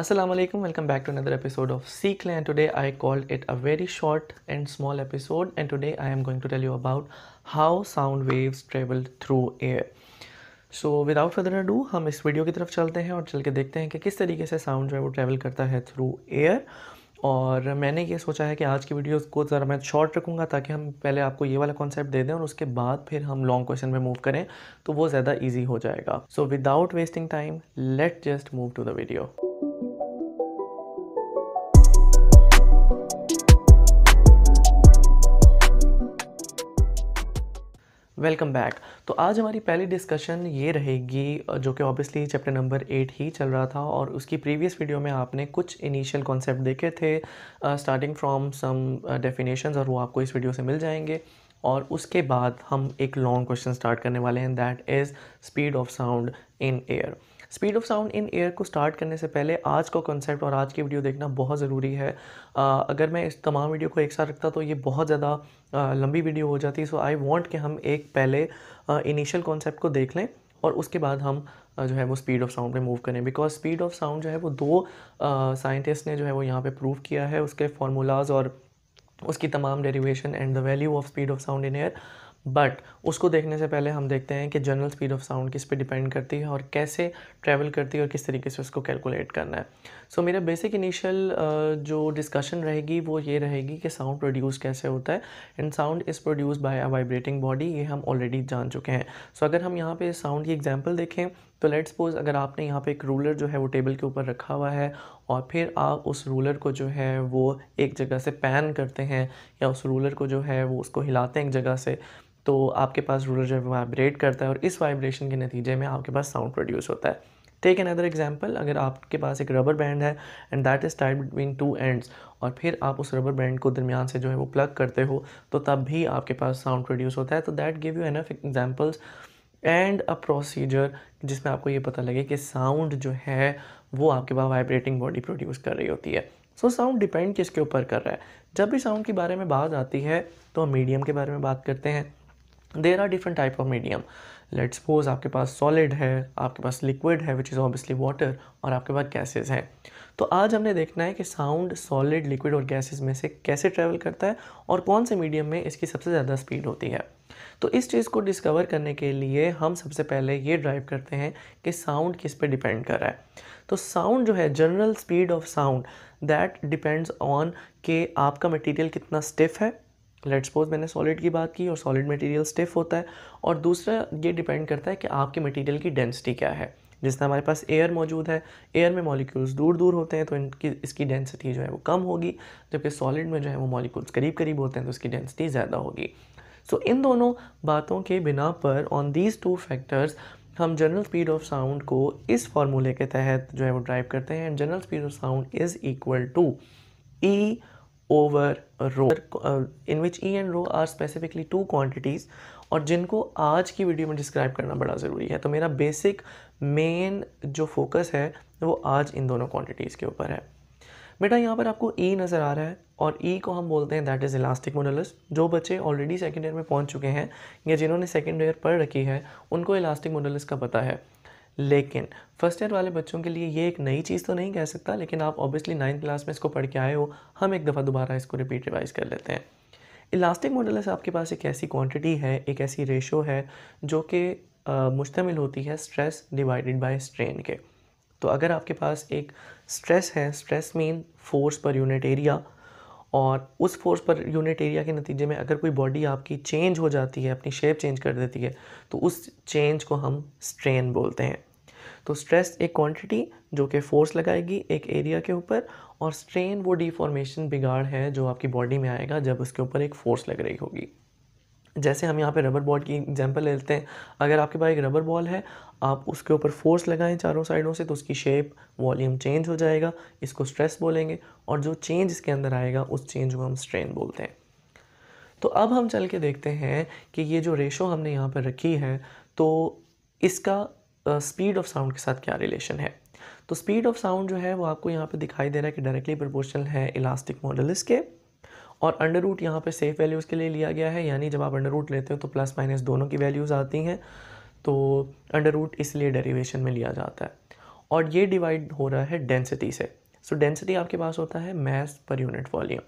Aslam welcome back to another episode of सीख लें today I called it a very short and small episode and today I am going to tell you about how sound waves travel through air. So without further do हम इस video की तरफ चलते हैं और चल के देखते हैं कि किस तरीके से साउंड जो है वो ट्रैवल करता है थ्रू एयर और मैंने ये सोचा है कि आज की वीडियो को ज़रा मैं शॉर्ट रखूँगा ताकि हम पहले आपको ये वाला कॉन्सेप्ट दे दें और उसके बाद फिर हम लॉन्ग क्वेश्चन में मूव करें तो वो ज़्यादा ईजी हो जाएगा so without wasting time let just move to the video welcome back तो आज हमारी पहली डिस्कशन ये रहेगी जो कि ऑब्वियसली चैप्टर नंबर एट ही चल रहा था और उसकी प्रीवियस वीडियो में आपने कुछ इनिशियल कॉन्सेप्ट देखे थे स्टार्टिंग फ्रॉम सम डेफिनेशंस और वो आपको इस वीडियो से मिल जाएंगे और उसके बाद हम एक लॉन्ग क्वेश्चन स्टार्ट करने वाले हैं that is speed of sound in air speed of sound in air को स्टार्ट करने से पहले आज का कॉन्सेप्ट और आज की वीडियो देखना बहुत ज़रूरी है आ, अगर मैं इस तमाम वीडियो को एक साथ रखता तो ये बहुत ज़्यादा लंबी वीडियो हो जाती सो आई वॉन्ट कि हम एक पहले इनिशियल कॉन्सेप्ट को देख लें और उसके बाद हम जो है वो स्पीड ऑफ साउंड पे मूव करें बिकॉज स्पीड ऑफ साउंड जो है वो दो साइंटिस्ट ने जो है वो यहाँ पे प्रूव किया है उसके फार्मूलाज और उसकी तमाम derivation and the value of speed of sound in air but उसको देखने से पहले हम देखते हैं कि जनरल स्पीड ऑफ साउंड किस पे डिपेंड करती है और कैसे ट्रैवल करती है और किस तरीके से उसको कैलकुलेट करना है सो so, मेरा बेसिक इनिशियल जो डिस्कशन रहेगी वो ये रहेगी कि साउंड प्रोड्यूस कैसे होता है and sound is produce by a vibrating body ये हम ऑलरेडी जान चुके हैं सो so, अगर हम यहाँ पर साउंड की एग्जाम्पल देखें तो लेट सपोज अगर आपने यहाँ पे एक रूलर जो है वो टेबल के ऊपर रखा हुआ है और फिर आप उस रूलर को जो है वो एक जगह से पैन करते हैं या उस रूलर को जो है वो उसको हिलाते हैं एक जगह से तो आपके पास रूलर जो है वाइब्रेट करता है और इस वाइब्रेशन के नतीजे में आपके पास साउंड प्रोड्यूस होता है टेक एन अदर एग्जाम्पल अगर आपके पास एक रबर बैंड है and that is tied between two ends और फिर आप उस रबर बैंड को दरमियान से जो है वो प्लग करते हो तो तब भी आपके पास साउंड प्रोड्यूस होता है तो that give you enough examples and a procedure जिसमें आपको ये पता लगे कि साउंड जो है वो आपके पास वाइब्रेटिंग बॉडी प्रोड्यूस कर रही होती है सो साउंड डिपेंड किसके ऊपर कर रहा है जब भी साउंड के बारे में बात आती है तो हम मीडियम के बारे में बात करते हैं there are different type of medium let suppose आपके पास सॉलिड है आपके पास लिक्विड है विच इज़ ऑब्वियसली वाटर और आपके पास गैसेज हैं तो आज हमने देखना है कि साउंड सॉलिड लिक्विड और गैसेज में से कैसे ट्रैवल करता है और कौन से मीडियम में इसकी सबसे ज़्यादा स्पीड होती है तो इस चीज़ को डिस्कवर करने के लिए हम सबसे पहले ये ड्राइव करते हैं कि साउंड किस पे डिपेंड कर रहा है तो साउंड जो है general speed of sound that depends on कि आपका मटेरियल कितना स्टिफ है लेट सपोज मैंने सॉलिड की बात की और सॉलिड मटेरियल स्टिफ होता है और दूसरा ये डिपेंड करता है कि आपके मटेरियल की डेंसिटी क्या है तरह हमारे पास एयर मौजूद है एयर में मॉलिक्यूल्स दूर दूर होते हैं तो इनकी इसकी डेंसिटी जो है वो कम होगी जबकि सॉलिड में जो है वो मॉलिक्यूल्स करीब करीब होते हैं तो उसकी डेंसिटी ज़्यादा होगी सो so, इन दोनों बातों के बिना पर ऑन दीज टू फैक्टर्स हम जनरल स्पीड ऑफ साउंड को इस फार्मूले के तहत जो है वो ड्राइव करते हैं and general speed of sound is equal to E over row uh, in which e and rho are specifically two quantities और जिनको आज की वीडियो में डिस्क्राइब करना बड़ा ज़रूरी है तो मेरा बेसिक मेन जो फोकस है वो आज इन दोनों क्वांटिटीज़ के ऊपर है बेटा यहाँ पर आपको ई e नज़र आ रहा है और ई e को हम बोलते हैं दैट इज़ इलास्टिक मोडुलस जो बच्चे ऑलरेडी सेकेंड ईयर में पहुँच चुके हैं या जिन्होंने सेकेंड ईयर पढ़ रखी है उनको इलास्टिक मोडुलस का पता है लेकिन फर्स्ट ईयर वाले बच्चों के लिए ये एक नई चीज़ तो नहीं कह सकता लेकिन आप ऑब्वियसली नाइन्थ क्लास में इसको पढ़ के आए हो हम एक दफ़ा दोबारा इसको रिपीट रिवाइज कर लेते हैं इलास्टिक मॉडल से आपके पास एक ऐसी क्वांटिटी है एक ऐसी रेशो है जो कि मुश्तमिल होती है स्ट्रेस डिवाइडेड बाय स्ट्रेन के तो अगर आपके पास एक स्ट्रेस है stress mean force per unit area और उस फोर्स पर यूनिट एरिया के नतीजे में अगर कोई बॉडी आपकी चेंज हो जाती है अपनी शेप चेंज कर देती है तो उस चेंज को हम स्ट्रेन बोलते हैं तो स्ट्रेस एक क्वांटिटी जो कि फोर्स लगाएगी एक एरिया के ऊपर और स्ट्रेन वो डिफॉर्मेशन बिगाड़ है जो आपकी बॉडी में आएगा जब उसके ऊपर एक फोर्स लग रही होगी जैसे हम यहाँ पे रबर बॉल की एग्जांपल ले लेते हैं अगर आपके पास एक रबर बॉल है आप उसके ऊपर फोर्स लगाएं चारों साइडों से तो उसकी शेप वॉल्यूम चेंज हो जाएगा इसको स्ट्रेस बोलेंगे और जो चेंज इसके अंदर आएगा उस चेंज को हम स्ट्रेन बोलते हैं तो अब हम चल के देखते हैं कि ये जो रेशो हमने यहाँ पर रखी है तो इसका स्पीड ऑफ साउंड के साथ क्या रिलेशन है तो स्पीड ऑफ साउंड जो है वो आपको यहाँ पे दिखाई दे रहा है कि डायरेक्टली प्रोपोर्शनल है इलास्टिक मॉडल इसके और अंडर रूट यहाँ पे सेफ वैल्यूज़ के लिए लिया गया है यानी जब आप अंडर रूट लेते हो तो प्लस माइनस दोनों की वैल्यूज़ आती हैं तो अंडर रूट इसलिए डेरीवेशन में लिया जाता है और ये डिवाइड हो रहा है डेंसिटी से सो so, डेंसिटी आपके पास होता है मैस पर यूनिट वॉल्यूम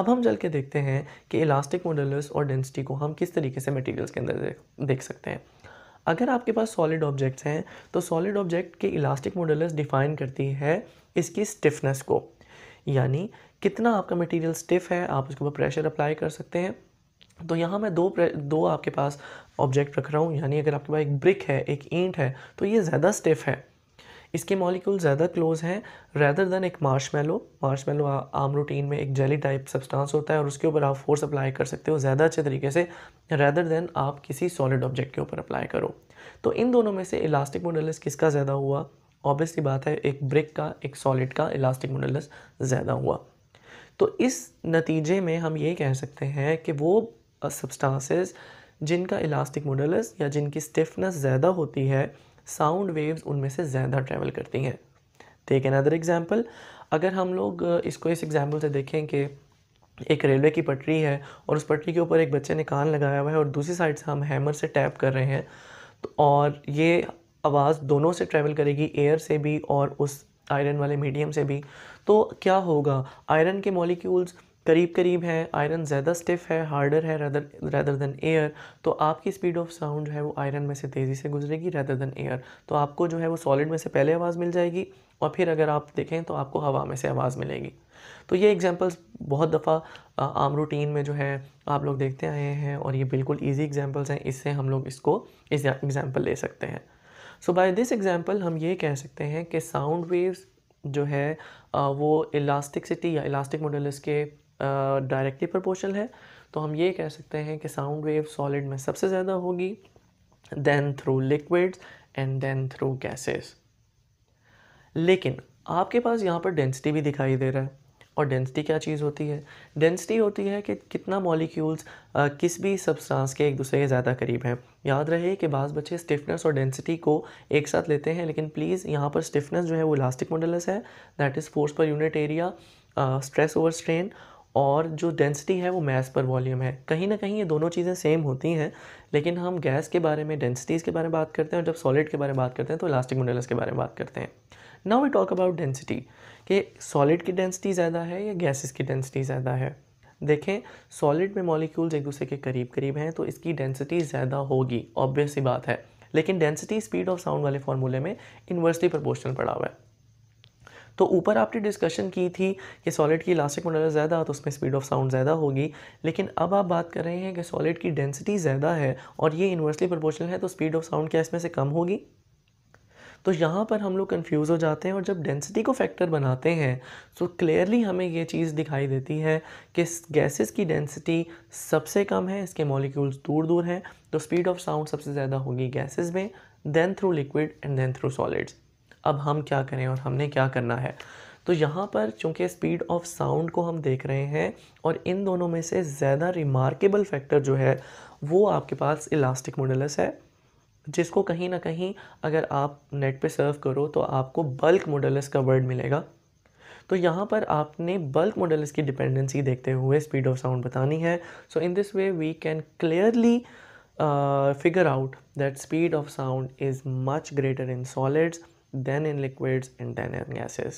अब हम चल के देखते हैं कि इलास्टिक मॉडल्स और डेंसिटी को हम किस तरीके से मटेरियल्स के अंदर देख सकते हैं अगर आपके पास सॉलिड ऑब्जेक्ट्स हैं तो सॉलिड ऑब्जेक्ट के इलास्टिक मॉडलस डिफाइन करती है इसकी स्टिफनेस को यानी कितना आपका मटेरियल स्टिफ है आप उसके ऊपर प्रेशर अप्लाई कर सकते हैं तो यहाँ मैं दो दो आपके पास ऑब्जेक्ट रख रहा हूँ यानी अगर आपके पास एक ब्रिक है एक ईंट है तो ये ज़्यादा स्टिफ है इसके मॉलिक्यूल ज़्यादा क्लोज हैं रैदर देन एक मार्शमेलो मार्शमेलो आम रूटीन में एक जेली टाइप सब्सटेंस होता है और उसके ऊपर आप फोर्स अप्लाई कर सकते हो ज़्यादा अच्छे तरीके से रैदर देन आप किसी सॉलिड ऑब्जेक्ट के ऊपर अप्लाई करो तो इन दोनों में से इलास्टिक मोडलस किसका ज़्यादा हुआ ऑब्वियसली बात है एक ब्रिक का एक सॉलिड का इलास्टिक मोडलस ज़्यादा हुआ तो इस नतीजे में हम ये कह सकते हैं कि वो सब्सटेंसेस जिनका इलास्टिक मोडलस या जिनकी स्टिफनेस ज़्यादा होती है साउंड वेव्स उनमें से ज़्यादा ट्रैवल करती हैं टेक अनदर एग्ज़ाम्पल अगर हम लोग इसको इस एग्ज़ाम्पल से देखें कि एक रेलवे की पटरी है और उस पटरी के ऊपर एक बच्चे ने कान लगाया हुआ है और दूसरी साइड से हम हैमर से टैप कर रहे हैं तो और ये आवाज़ दोनों से ट्रैवल करेगी एयर से भी और उस आयरन वाले मीडियम से भी तो क्या होगा आयरन के मॉलिक्यूल्स करीब करीब है आयरन ज़्यादा स्टिफ है हार्डर है रदर रदर देन एयर तो आपकी स्पीड ऑफ साउंड जो है वो आयरन में से तेज़ी से गुजरेगी रैदर देन एयर तो आपको जो है वो सॉलिड में से पहले आवाज़ मिल जाएगी और फिर अगर आप देखें तो आपको हवा में से आवाज़ मिलेगी तो ये एग्जांपल्स बहुत दफ़ा आम रूटीन में जो है आप लोग देखते आए हैं और ये बिल्कुल ईजी एग्जाम्पल्स हैं इससे हम लोग इसको इस एग्ज़ाम्पल ले सकते हैं सो बाय दिस एग्ज़ैम्पल हम ये कह सकते हैं कि साउंड वेव्स जो है वो इलास्टिकसिटी या इलास्टिक मॉडल्स के डायरेक्टली प्रोपोर्शनल है तो हम ये कह सकते हैं कि साउंड वेव सॉलिड में सबसे ज़्यादा होगी then through liquids and then through gases लेकिन आपके पास यहाँ पर डेंसिटी भी दिखाई दे रहा है और डेंसिटी क्या चीज़ होती है डेंसिटी होती है कि कितना मॉलिक्यूल्स किस भी सब्सटेंस के एक दूसरे के ज़्यादा करीब हैं याद रहे कि बाज़ बच्चे स्टिफनेस और डेंसिटी को एक साथ लेते हैं लेकिन प्लीज़ यहाँ पर स्टिफनेस जो है वो इलास्टिक मॉडलस है that is force per unit area stress over strain और जो डेंसिटी है वो मास पर वॉल्यूम है कहीं ना कहीं ये दोनों चीज़ें सेम होती हैं लेकिन हम गैस के बारे में डेंसिटीज़ के बारे में बात करते हैं और जब सॉलिड के बारे में बात करते हैं तो इलास्टिक मटेरियल्स के बारे में बात करते हैं now we talk about density कि सॉलिड की डेंसिटी ज़्यादा है या गैसेस की डेंसिटी ज़्यादा है देखें सॉलिड में मॉलिक्यूल्स एक दूसरे के करीब करीब हैं तो इसकी डेंसिटी ज़्यादा होगी ऑब्वियस ही बात है लेकिन डेंसिटी स्पीड ऑफ साउंड वाले फॉर्मूले में इन्वर्सली प्रोपोर्शनल पड़ा हुआ है तो ऊपर आपने डिस्कशन की थी कि सॉलिड की इलास्टिक मोडल ज़्यादा तो उसमें स्पीड ऑफ साउंड ज़्यादा होगी लेकिन अब आप बात कर रहे हैं कि सॉलिड की डेंसिटी ज़्यादा है और ये इन्वर्सली प्रोपोर्शनल है तो स्पीड ऑफ साउंड क्या इसमें से कम होगी तो यहाँ पर हम लोग कन्फ्यूज़ हो जाते हैं और जब डेंसिटी को फैक्टर बनाते हैं तो क्लियरली हमें ये चीज़ दिखाई देती है कि गैसेस की डेंसिटी सबसे कम है इसके मॉलिक्यूल्स दूर दूर हैं तो स्पीड ऑफ साउंड सबसे ज़्यादा होगी गैसेस में then through liquid and then through solids अब हम क्या करें और हमने क्या करना है तो यहाँ पर चूँकि स्पीड ऑफ साउंड को हम देख रहे हैं और इन दोनों में से ज़्यादा रिमार्केबल फैक्टर जो है वो आपके पास इलास्टिक मॉडलस है जिसको कहीं ना कहीं अगर आप नेट पे सर्व करो तो आपको बल्क मॉडलस का वर्ड मिलेगा तो यहाँ पर आपने बल्क मॉडलस की डिपेंडेंसी देखते हुए स्पीड ऑफ साउंड बतानी है so in this way we can clearly figure out that speed of sound is much greater in solids than in liquids and then in gases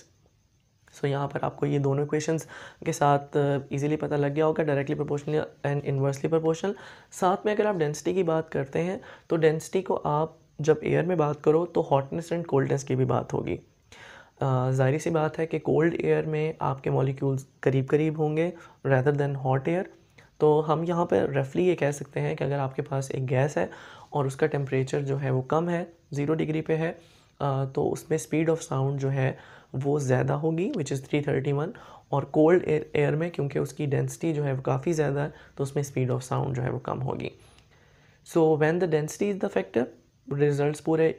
so so, यहाँ पर आपको ये दोनों equations के साथ easily uh, पता लग गया होगा directly proportional and inversely proportional साथ में अगर आप डेंसिटी की बात करते हैं तो डेंसिटी को आप जब एयर में बात करो तो हॉटनेस एंड कोल्डनेस की भी बात होगी uh, ज़ाहिर सी बात है कि कोल्ड एयर में आपके मॉलिक्यूल्स करीब करीब होंगे रैदर देन हॉट एयर तो हम यहाँ पर रफली ये कह सकते हैं कि अगर आपके पास एक गैस है और उसका टेम्परेचर जो है वो कम है ज़ीरो डिग्री पे है तो उसमें स्पीड ऑफ साउंड जो है वो ज़्यादा होगी which is three thirty one और कोल्ड एयर एयर में क्योंकि उसकी डेंसिटी जो है वो काफ़ी ज़्यादा है तो उसमें स्पीड ऑफ साउंड जो है वो कम होगी so when the density is the factor result पूरे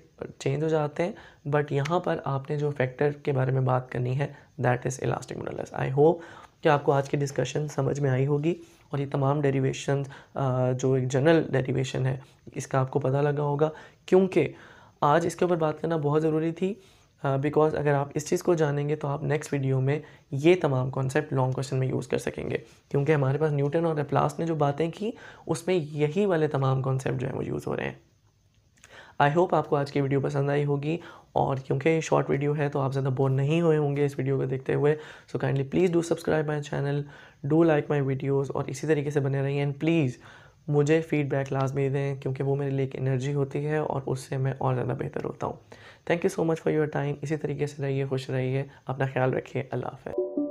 चेंज हो जाते हैं बट यहाँ पर आपने जो फैक्टर के बारे में बात करनी है that is elastic modulus I hope कि आपको आज की डिस्कशन समझ में आई होगी और ये तमाम डेरिवेशन जो एक जनरल डेरिवेशन है इसका आपको पता लगा होगा क्योंकि आज इसके ऊपर बात करना बहुत ज़रूरी थी बिकॉज हाँ, uh, अगर आप इस चीज़ को जानेंगे तो आप नेक्स्ट वीडियो में ये तमाम कॉन्सेप्ट लॉन्ग क्वेश्चन में यूज़ कर सकेंगे क्योंकि हमारे पास न्यूटन और एप्लास ने जो बातें की उसमें यही वाले तमाम कॉन्सेप्ट जो हैं वो यूज़ हो रहे हैं आई होप आपको आज की वीडियो पसंद आई होगी और क्योंकि ये शॉर्ट वीडियो है तो आप ज़्यादा बोर नहीं हुए होंगे इस वीडियो को देखते हुए so kindly please do subscribe my channel do like my videos और इसी तरीके से बने रहिए एंड प्लीज़ मुझे फ़ीडबैक लाजमी दें क्योंकि वो मेरे लिए एक एनर्जी होती है और उससे मैं और ज़्यादा बेहतर होता हूँ thank you so much for your time इसी तरीके से रहिए खुश रहिए अपना ख्याल रखिए अल्लाह हाफ